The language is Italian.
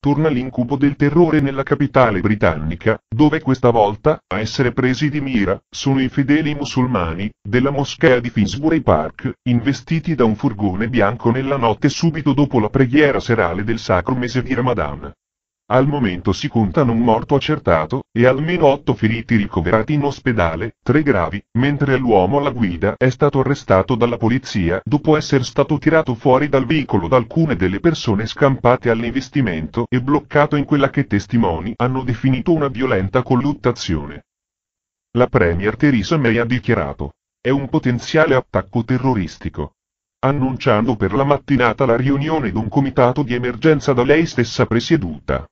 torna l'incubo del terrore nella capitale britannica, dove questa volta, a essere presi di mira, sono i fedeli musulmani, della moschea di Finsbury Park, investiti da un furgone bianco nella notte subito dopo la preghiera serale del sacro mese di Ramadan. Al momento si contano un morto accertato e almeno otto feriti ricoverati in ospedale, tre gravi, mentre l'uomo alla guida è stato arrestato dalla polizia dopo essere stato tirato fuori dal veicolo da alcune delle persone scampate all'investimento e bloccato in quella che testimoni hanno definito una violenta colluttazione. La Premier Theresa May ha dichiarato è un potenziale attacco terroristico. Annunciando per la mattinata la riunione d'un comitato di emergenza da lei stessa presieduta.